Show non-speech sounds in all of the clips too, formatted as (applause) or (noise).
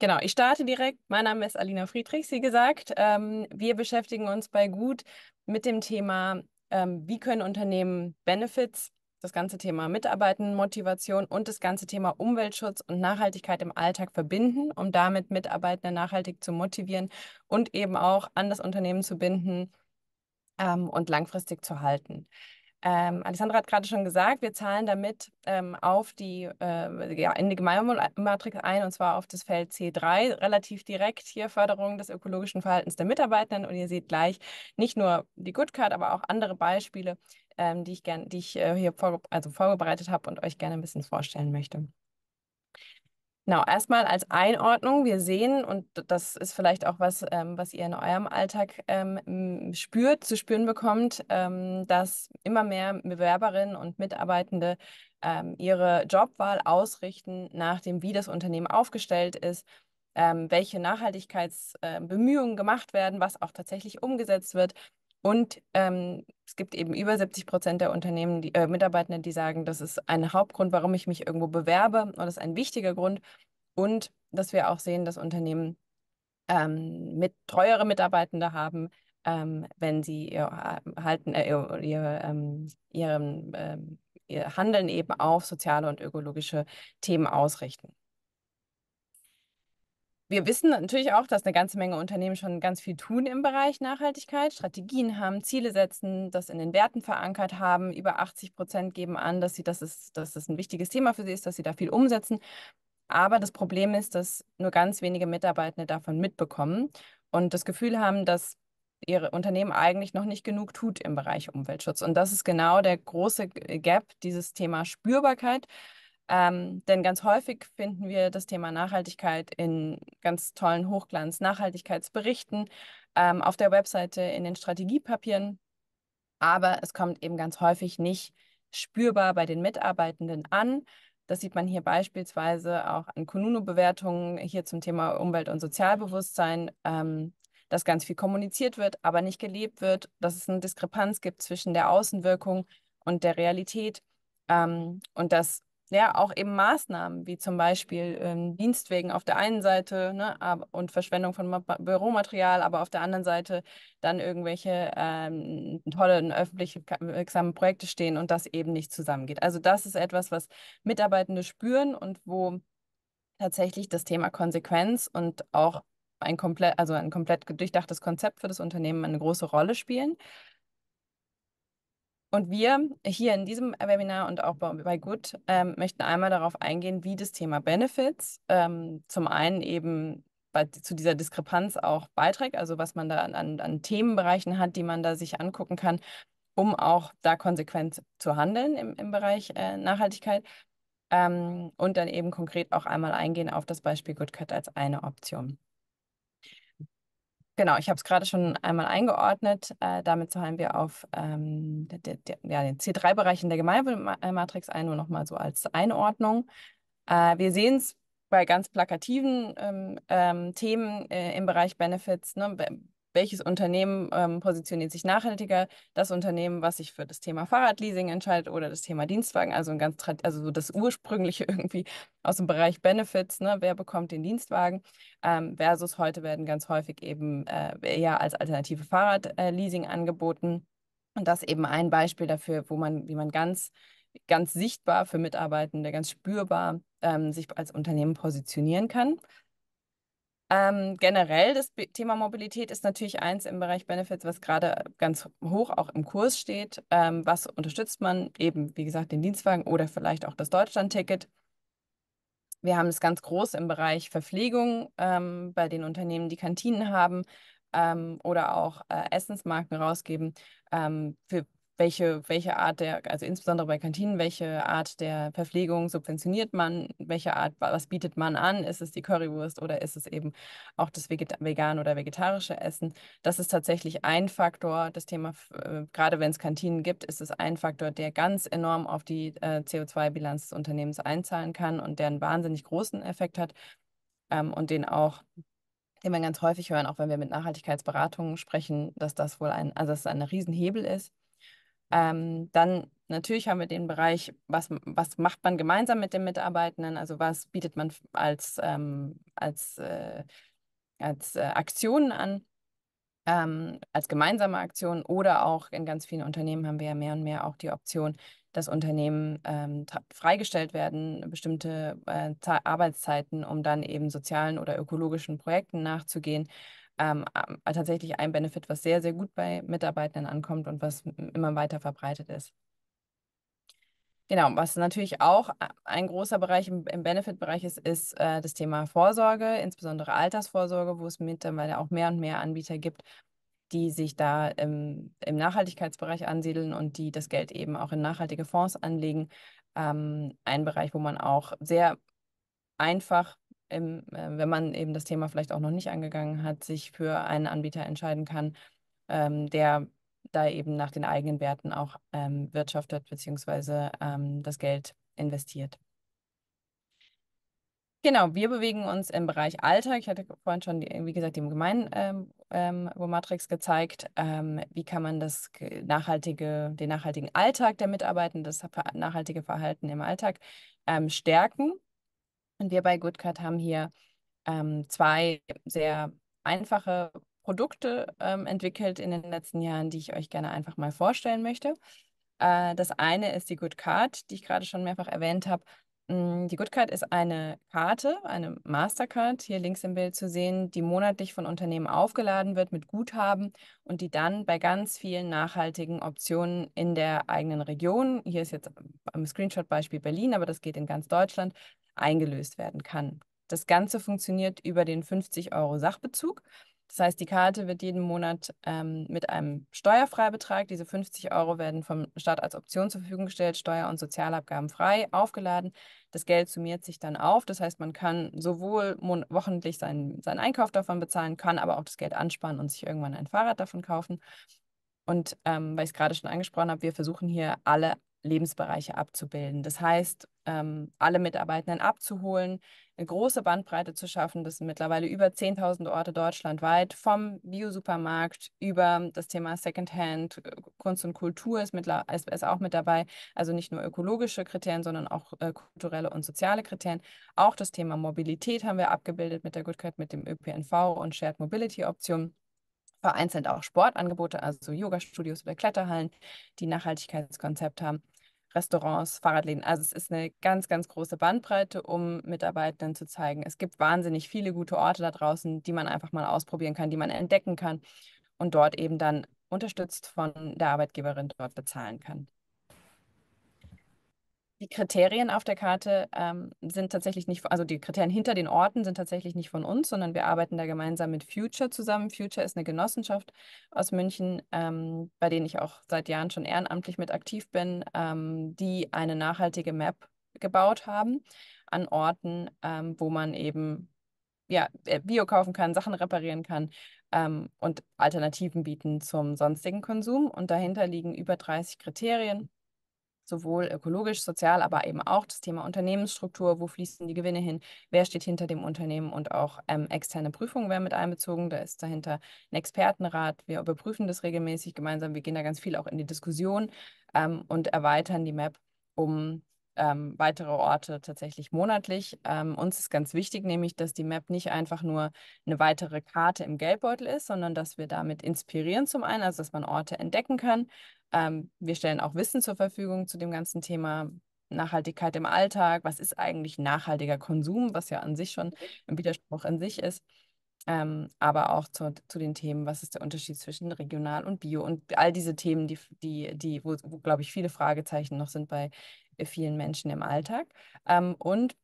Genau, ich starte direkt. Mein Name ist Alina Friedrich, wie gesagt. Ähm, wir beschäftigen uns bei Gut mit dem Thema, ähm, wie können Unternehmen Benefits, das ganze Thema Mitarbeiten, Motivation und das ganze Thema Umweltschutz und Nachhaltigkeit im Alltag verbinden, um damit Mitarbeitende nachhaltig zu motivieren und eben auch an das Unternehmen zu binden ähm, und langfristig zu halten. Ähm, Alessandra hat gerade schon gesagt, wir zahlen damit ähm, auf die, äh, ja, in die Gemeinwohlmatrix ein, und zwar auf das Feld C3, relativ direkt hier Förderung des ökologischen Verhaltens der Mitarbeitenden. Und ihr seht gleich nicht nur die Good Card, aber auch andere Beispiele, ähm, die ich, gern, die ich äh, hier vor, also vorbereitet habe und euch gerne ein bisschen vorstellen möchte. Genau, erstmal als Einordnung. Wir sehen, und das ist vielleicht auch was, ähm, was ihr in eurem Alltag ähm, spürt, zu spüren bekommt, ähm, dass immer mehr Bewerberinnen und Mitarbeitende ähm, ihre Jobwahl ausrichten nach dem, wie das Unternehmen aufgestellt ist, ähm, welche Nachhaltigkeitsbemühungen äh, gemacht werden, was auch tatsächlich umgesetzt wird. Und ähm, es gibt eben über 70 Prozent der Unternehmen, die, äh, Mitarbeitenden, die sagen, das ist ein Hauptgrund, warum ich mich irgendwo bewerbe und das ist ein wichtiger Grund. Und dass wir auch sehen, dass Unternehmen ähm, mit treuere Mitarbeitende haben, ähm, wenn sie ihr, äh, halten, äh, ihr, ihr, ähm, ihren, ähm, ihr Handeln eben auf soziale und ökologische Themen ausrichten wir wissen natürlich auch, dass eine ganze Menge Unternehmen schon ganz viel tun im Bereich Nachhaltigkeit, Strategien haben, Ziele setzen, das in den Werten verankert haben. Über 80 Prozent geben an, dass, sie, dass, es, dass das ein wichtiges Thema für sie ist, dass sie da viel umsetzen. Aber das Problem ist, dass nur ganz wenige Mitarbeitende davon mitbekommen und das Gefühl haben, dass ihre Unternehmen eigentlich noch nicht genug tut im Bereich Umweltschutz. Und das ist genau der große Gap, dieses Thema Spürbarkeit. Ähm, denn ganz häufig finden wir das Thema Nachhaltigkeit in ganz tollen Hochglanz-Nachhaltigkeitsberichten ähm, auf der Webseite, in den Strategiepapieren. Aber es kommt eben ganz häufig nicht spürbar bei den Mitarbeitenden an. Das sieht man hier beispielsweise auch an Kununu-Bewertungen hier zum Thema Umwelt- und Sozialbewusstsein, ähm, dass ganz viel kommuniziert wird, aber nicht gelebt wird, dass es eine Diskrepanz gibt zwischen der Außenwirkung und der Realität ähm, und dass ja auch eben Maßnahmen wie zum Beispiel ähm, Dienstwegen auf der einen Seite ne, und Verschwendung von Ma Büromaterial, aber auf der anderen Seite dann irgendwelche ähm, tollen öffentlichen Projekte stehen und das eben nicht zusammengeht. Also das ist etwas, was Mitarbeitende spüren und wo tatsächlich das Thema Konsequenz und auch ein komplett, also ein komplett durchdachtes Konzept für das Unternehmen eine große Rolle spielen. Und wir hier in diesem Webinar und auch bei Good ähm, möchten einmal darauf eingehen, wie das Thema Benefits ähm, zum einen eben bei, zu dieser Diskrepanz auch beiträgt, also was man da an, an Themenbereichen hat, die man da sich angucken kann, um auch da konsequent zu handeln im, im Bereich äh, Nachhaltigkeit. Ähm, und dann eben konkret auch einmal eingehen auf das Beispiel GoodCut als eine Option. Genau, ich habe es gerade schon einmal eingeordnet. Äh, damit zahlen wir auf ähm, der, der, ja, den C3-Bereich in der Gemeinwohlmatrix ein, nur nochmal so als Einordnung. Äh, wir sehen es bei ganz plakativen ähm, ähm, Themen äh, im Bereich Benefits. Ne? welches Unternehmen ähm, positioniert sich nachhaltiger? Das Unternehmen, was sich für das Thema Fahrradleasing entscheidet oder das Thema Dienstwagen, also ein ganz also so das ursprüngliche (laughs) irgendwie aus dem Bereich Benefits, ne? wer bekommt den Dienstwagen? Ähm, versus heute werden ganz häufig eben äh, eher als alternative Fahrradleasing äh, angeboten. Und das eben ein Beispiel dafür, wo man, wie man ganz, ganz sichtbar für Mitarbeitende, ganz spürbar ähm, sich als Unternehmen positionieren kann. Ähm, generell, das Thema Mobilität ist natürlich eins im Bereich Benefits, was gerade ganz hoch auch im Kurs steht. Ähm, was unterstützt man? Eben, wie gesagt, den Dienstwagen oder vielleicht auch das Deutschlandticket. Wir haben es ganz groß im Bereich Verpflegung ähm, bei den Unternehmen, die Kantinen haben ähm, oder auch äh, Essensmarken rausgeben. Ähm, für welche, welche Art der, also insbesondere bei Kantinen, welche Art der Verpflegung subventioniert man, welche Art, was bietet man an? Ist es die Currywurst oder ist es eben auch das vegan oder vegetarische Essen? Das ist tatsächlich ein Faktor, das Thema, äh, gerade wenn es Kantinen gibt, ist es ein Faktor, der ganz enorm auf die äh, CO2-Bilanz des Unternehmens einzahlen kann und der einen wahnsinnig großen Effekt hat ähm, und den auch den wir ganz häufig hören, auch wenn wir mit Nachhaltigkeitsberatungen sprechen, dass das wohl ein, also dass es ein Riesenhebel ist. Ähm, dann natürlich haben wir den Bereich, was, was macht man gemeinsam mit den Mitarbeitenden, also was bietet man als, ähm, als, äh, als äh, Aktionen an. Ähm, als gemeinsame Aktionen oder auch in ganz vielen Unternehmen haben wir ja mehr und mehr auch die Option, dass Unternehmen ähm, freigestellt werden, bestimmte äh, Arbeitszeiten, um dann eben sozialen oder ökologischen Projekten nachzugehen ähm, äh, tatsächlich ein Benefit, was sehr, sehr gut bei Mitarbeitenden ankommt und was immer weiter verbreitet ist. Genau, was natürlich auch äh, ein großer Bereich im, Benefit-Bereich ist, ist äh, das Thema Vorsorge, insbesondere Altersvorsorge, wo es mittlerweile auch mehr und mehr Anbieter gibt, die sich da im, im Nachhaltigkeitsbereich ansiedeln und die das Geld eben auch in nachhaltige Fonds anlegen. Ähm, ein Bereich, wo man auch sehr einfach im, äh, wenn man eben das Thema vielleicht auch noch nicht angegangen hat, sich für einen Anbieter entscheiden kann, ähm, der da eben nach den eigenen Werten auch ähm, wirtschaftet bzw. ähm, das Geld investiert. Genau, wir bewegen uns im Bereich Alltag. Ich hatte vorhin schon, die, wie gesagt, die Gemein ähm, ähm gezeigt. Ähm, wie kann man das nachhaltige, den nachhaltigen Alltag der Mitarbeitenden, das nachhaltige Verhalten im Alltag ähm, stärken? Und wir bei GoodCut haben hier ähm, zwei sehr einfache Produkte ähm, entwickelt in den letzten Jahren, die ich euch gerne einfach mal vorstellen möchte. Äh, das eine ist die GoodCard, die ich gerade schon mehrfach erwähnt habe. Mm, die GoodCard ist eine Karte, eine Mastercard, hier links im Bild zu sehen, die monatlich von Unternehmen aufgeladen wird mit Guthaben und die dann bei ganz vielen nachhaltigen Optionen in der eigenen Region, hier ist jetzt am Screenshot-Beispiel Berlin, aber das geht in ganz Deutschland, eingelöst werden kann. Das Ganze funktioniert über den 50 Euro Sachbezug. Das heißt, die Karte wird jeden Monat ähm, mit einem Steuerfreibetrag, diese 50 Euro werden vom Staat als Option zur Verfügung gestellt, steuer- und Sozialabgaben frei aufgeladen. Das Geld summiert sich dann auf. Das heißt, man kann sowohl wochentlich seinen, seinen Einkauf davon bezahlen, kann aber auch das Geld ansparen und sich irgendwann ein Fahrrad davon kaufen. Und ähm, weil ich es gerade schon angesprochen habe, wir versuchen hier alle Lebensbereiche abzubilden. Das heißt, ähm, alle Mitarbeitenden abzuholen, eine große Bandbreite zu schaffen. Das sind mittlerweile über 10.000 Orte deutschlandweit, vom Biosupermarkt über das Thema Secondhand, äh, Kunst und Kultur ist, mit, ist, ist auch mit dabei. Also nicht nur ökologische Kriterien, sondern auch äh, kulturelle und soziale Kriterien. Auch das Thema Mobilität haben wir abgebildet mit der Goodcat, mit dem ÖPNV und Shared Mobility Option vereinzelt auch Sportangebote, also Yoga-Studios oder Kletterhallen, die Nachhaltigkeitskonzept haben. Restaurants, Fahrradläden. Also es ist eine ganz, ganz große Bandbreite, um Mitarbeitenden zu zeigen, es gibt wahnsinnig viele gute Orte da draußen, die man einfach mal ausprobieren kann, die man entdecken kann und dort eben dann unterstützt von der Arbeitgeberin dort bezahlen kann die Kriterien auf der Karte ähm, sind tatsächlich nicht, also die Kriterien hinter den Orten sind tatsächlich nicht von uns, sondern wir arbeiten da gemeinsam mit Future zusammen. Future ist eine Genossenschaft aus München, ähm, bei denen ich auch seit Jahren schon ehrenamtlich mit aktiv bin, ähm, die eine nachhaltige Map gebaut haben an Orten, ähm, wo man eben ja, äh, Bio kaufen kann, Sachen reparieren kann ähm, und Alternativen bieten zum sonstigen Konsum. Und dahinter liegen über 30 Kriterien sowohl ökologisch, sozial, aber eben auch das Thema Unternehmensstruktur, wo fließen die Gewinne hin, wer steht hinter dem Unternehmen und auch ähm, externe Prüfungen werden mit einbezogen. Da ist dahinter ein Expertenrat, wir überprüfen das regelmäßig gemeinsam, wir gehen da ganz viel auch in die Diskussion ähm, und erweitern die Map um ähm, weitere Orte tatsächlich monatlich. Ähm, uns ist ganz wichtig, nämlich, dass die Map nicht einfach nur eine weitere Karte im Geldbeutel ist, sondern dass wir damit inspirieren zum einen, also dass man Orte entdecken kann. Ähm, wir stellen auch Wissen zur Verfügung zu dem ganzen Thema. Nachhaltigkeit im Alltag, was ist eigentlich nachhaltiger Konsum, was ja an sich schon ein mhm. Widerspruch in sich ist. Ähm, aber auch zu, zu, den Themen, was ist der Unterschied zwischen regional und bio und all diese Themen, die, die, die wo, wo glaube ich, viele Fragezeichen noch sind bei äh, vielen Menschen im Alltag ähm, und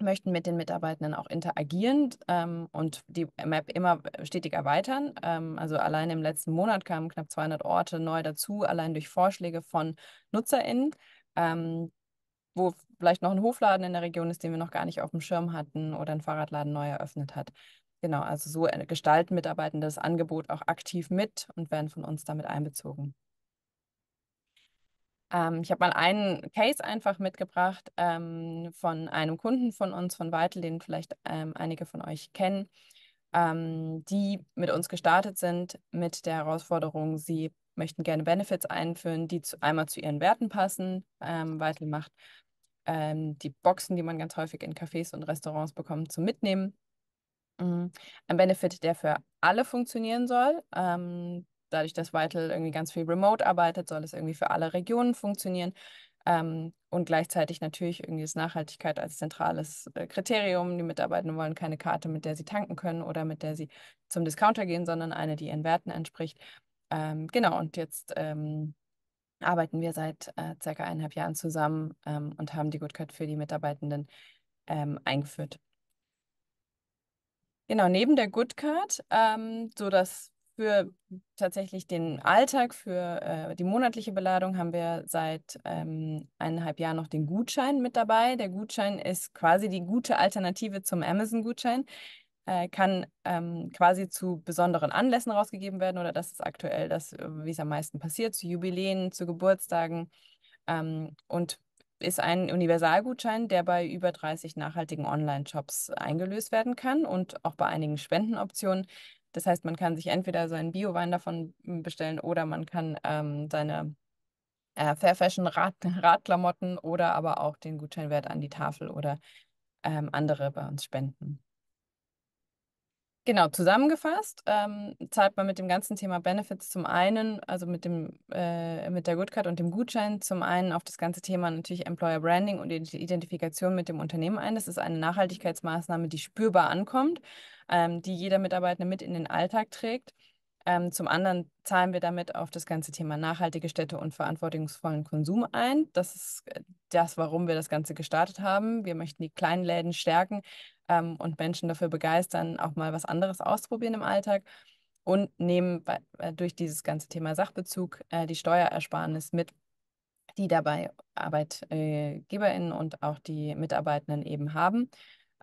möchten mit den Mitarbeitenden auch interagieren ähm, und die Map immer äh, stetig erweitern. Ähm, also allein im letzten Monat kamen knapp 200 Orte neu dazu, allein durch Vorschläge von NutzerInnen, ähm, wo vielleicht noch ein Hofladen in der Region ist, den wir noch gar nicht auf dem Schirm hatten oder ein Fahrradladen neu eröffnet hat. Genau, also so äh, gestalten Mitarbeitende das Angebot auch aktiv mit und werden von uns damit einbezogen. Ähm, ich habe mal einen Case einfach mitgebracht ähm, von einem Kunden von uns, von Weitel, den vielleicht ähm, einige von euch kennen, ähm, die mit uns gestartet sind mit der Herausforderung, sie möchten gerne Benefits einführen, die zu, einmal zu ihren Werten passen. Ähm, Weitel macht ähm, die Boxen, die man ganz häufig in Cafés und Restaurants bekommt, zum Mitnehmen. Mhm. Ein Benefit, der für alle funktionieren soll, ähm, dadurch, dass Vital irgendwie ganz viel remote arbeitet, soll es irgendwie für alle Regionen funktionieren. Ähm, und gleichzeitig natürlich irgendwie ist Nachhaltigkeit als zentrales äh, Kriterium. Die Mitarbeitenden wollen keine Karte, mit der sie tanken können oder mit der sie zum Discounter gehen, sondern eine, die ihren Werten entspricht. Ähm, genau, und jetzt ähm, arbeiten wir seit äh, circa eineinhalb Jahren zusammen ähm, und haben die Good Cut für die Mitarbeitenden ähm, eingeführt. Genau, neben der Good Card, ähm, so das für tatsächlich den Alltag, für äh, die monatliche Beladung haben wir seit ähm, eineinhalb Jahren noch den Gutschein mit dabei. Der Gutschein ist quasi die gute Alternative zum Amazon-Gutschein, äh, kann ähm, quasi zu besonderen Anlässen rausgegeben werden oder das ist aktuell das, äh, wie es am meisten passiert, zu Jubiläen, zu Geburtstagen ähm, und ist ein Universalgutschein, der bei über 30 nachhaltigen Online-Shops eingelöst werden kann und auch bei einigen Spendenoptionen das heißt, man kann sich entweder seinen Bio-Wein davon hm, bestellen oder man kann ähm, seine äh, Fair Fashion Rad (laughs) Radklamotten oder aber auch den Gutscheinwert an die Tafel oder ähm, andere bei uns spenden. Genau, zusammengefasst ähm, zahlt man mit dem ganzen Thema Benefits zum einen, also mit, dem, äh, mit der Good Card und dem Gutschein, zum einen auf das ganze Thema natürlich Employer Branding und Identifikation mit dem Unternehmen ein. Das ist eine Nachhaltigkeitsmaßnahme, die spürbar ankommt, ähm, die jeder Mitarbeiter mit in den Alltag trägt. Ähm, zum anderen zahlen wir damit auf das ganze Thema nachhaltige Städte und verantwortungsvollen Konsum ein. Das ist äh, das, warum wir das Ganze gestartet haben. Wir möchten die kleinen Läden stärken, ähm, und Menschen dafür begeistern, auch mal was anderes auszuprobieren im Alltag und nehmen bei, äh, durch dieses ganze Thema Sachbezug äh, die Steuerersparnis mit, die dabei ArbeitgeberInnen und auch die Mitarbeitenden eben haben.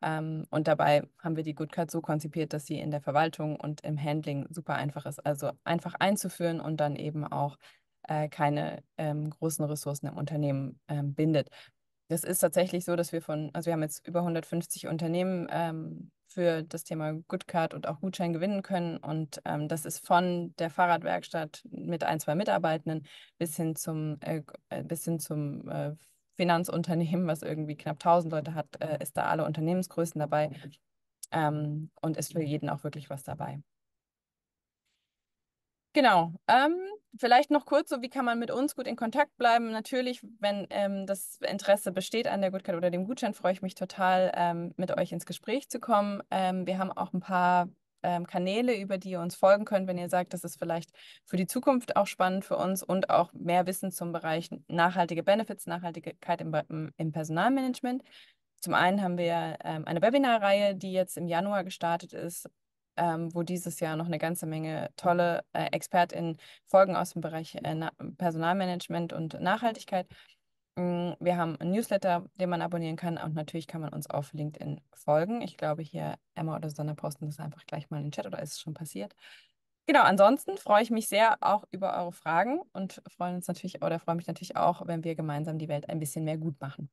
Ähm, und dabei haben wir die Good Card so konzipiert, dass sie in der Verwaltung und im Handling super einfach ist. Also einfach einzuführen und dann eben auch äh, keine ähm, großen Ressourcen im Unternehmen ähm, bindet das ist tatsächlich so, dass wir von, also wir haben jetzt über 150 Unternehmen ähm, für das Thema Goodcard und auch Gutschein gewinnen können. Und ähm, das ist von der Fahrradwerkstatt mit ein, zwei Mitarbeitenden bis hin zum, äh, äh bis hin zum äh, Finanzunternehmen, was irgendwie knapp 1000 Leute hat, äh, ist da alle Unternehmensgrößen dabei. Ähm, und ist für jeden auch wirklich was dabei. Genau. Ähm, vielleicht noch kurz, so wie kann man mit uns gut in Kontakt bleiben? Natürlich, wenn ähm, das Interesse besteht an der Goodcard oder dem Gutschein, freue ich mich total, ähm, mit euch ins Gespräch zu kommen. Ähm, wir haben auch ein paar ähm, Kanäle, über die ihr uns folgen könnt, wenn ihr sagt, das ist vielleicht für die Zukunft auch spannend für uns und auch mehr Wissen zum Bereich nachhaltige Benefits, Nachhaltigkeit im, im Personalmanagement. Zum einen haben wir ähm, eine Webinarreihe, die jetzt im Januar gestartet ist, ähm, wo dieses Jahr noch eine ganze Menge tolle äh, ExpertInnen folgen aus dem Bereich äh, Personalmanagement und Nachhaltigkeit. Mm, wir haben einen Newsletter, den man abonnieren kann und natürlich kann man uns auf LinkedIn folgen. Ich glaube, hier Emma oder Susanne posten das einfach gleich mal in den Chat oder ist es schon passiert. Genau, ansonsten freue ich mich sehr auch über eure Fragen und freuen uns natürlich oder freue mich natürlich auch, wenn wir gemeinsam die Welt ein bisschen mehr gut machen.